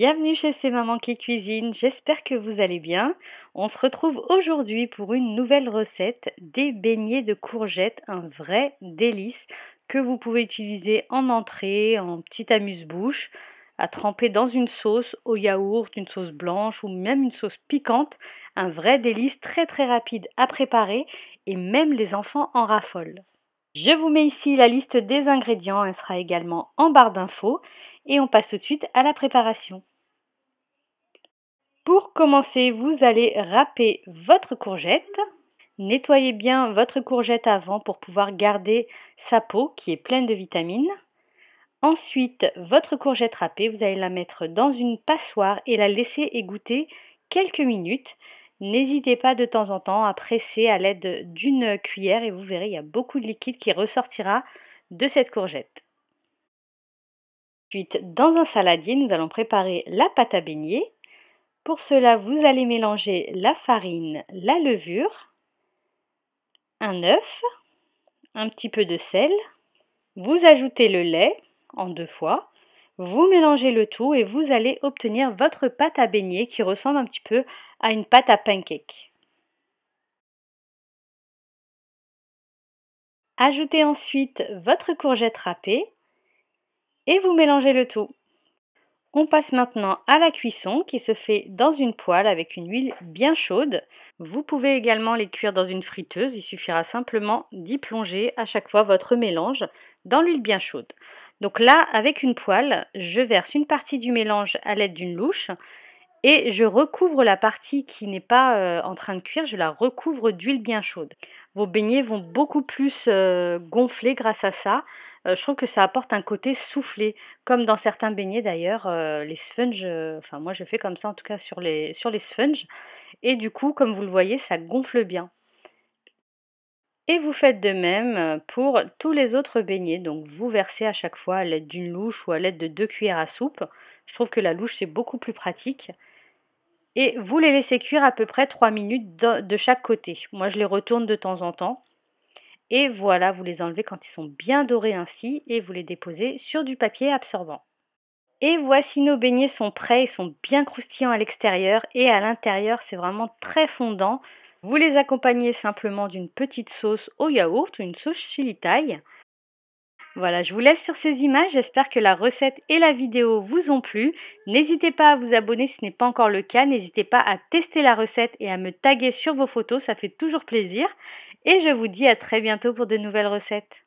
Bienvenue chez ces Maman qui cuisine, j'espère que vous allez bien. On se retrouve aujourd'hui pour une nouvelle recette des beignets de courgettes, un vrai délice que vous pouvez utiliser en entrée, en petite amuse-bouche, à tremper dans une sauce au yaourt, une sauce blanche ou même une sauce piquante. Un vrai délice très très rapide à préparer et même les enfants en raffolent. Je vous mets ici la liste des ingrédients, elle sera également en barre d'infos et on passe tout de suite à la préparation. Pour commencer, vous allez râper votre courgette. Nettoyez bien votre courgette avant pour pouvoir garder sa peau qui est pleine de vitamines. Ensuite, votre courgette râpée, vous allez la mettre dans une passoire et la laisser égoutter quelques minutes. N'hésitez pas de temps en temps à presser à l'aide d'une cuillère et vous verrez, il y a beaucoup de liquide qui ressortira de cette courgette. Ensuite, dans un saladier, nous allons préparer la pâte à beignet. Pour cela, vous allez mélanger la farine, la levure, un œuf, un petit peu de sel. Vous ajoutez le lait en deux fois. Vous mélangez le tout et vous allez obtenir votre pâte à beignet qui ressemble un petit peu à une pâte à pancake. Ajoutez ensuite votre courgette râpée et vous mélangez le tout. On passe maintenant à la cuisson qui se fait dans une poêle avec une huile bien chaude. Vous pouvez également les cuire dans une friteuse, il suffira simplement d'y plonger à chaque fois votre mélange dans l'huile bien chaude. Donc là, avec une poêle, je verse une partie du mélange à l'aide d'une louche et je recouvre la partie qui n'est pas euh, en train de cuire, je la recouvre d'huile bien chaude. Vos beignets vont beaucoup plus euh, gonfler grâce à ça. Euh, je trouve que ça apporte un côté soufflé, comme dans certains beignets d'ailleurs, les sponges, enfin moi je fais comme ça en tout cas sur les, sur les sponges. Et du coup, comme vous le voyez, ça gonfle bien. Et vous faites de même pour tous les autres beignets. Donc vous versez à chaque fois à l'aide d'une louche ou à l'aide de deux cuillères à soupe. Je trouve que la louche c'est beaucoup plus pratique et vous les laissez cuire à peu près 3 minutes de chaque côté. Moi, je les retourne de temps en temps. Et voilà, vous les enlevez quand ils sont bien dorés ainsi et vous les déposez sur du papier absorbant. Et voici nos beignets sont prêts, ils sont bien croustillants à l'extérieur et à l'intérieur c'est vraiment très fondant. Vous les accompagnez simplement d'une petite sauce au yaourt, une sauce chili thai voilà, je vous laisse sur ces images. J'espère que la recette et la vidéo vous ont plu. N'hésitez pas à vous abonner si ce n'est pas encore le cas. N'hésitez pas à tester la recette et à me taguer sur vos photos. Ça fait toujours plaisir. Et je vous dis à très bientôt pour de nouvelles recettes.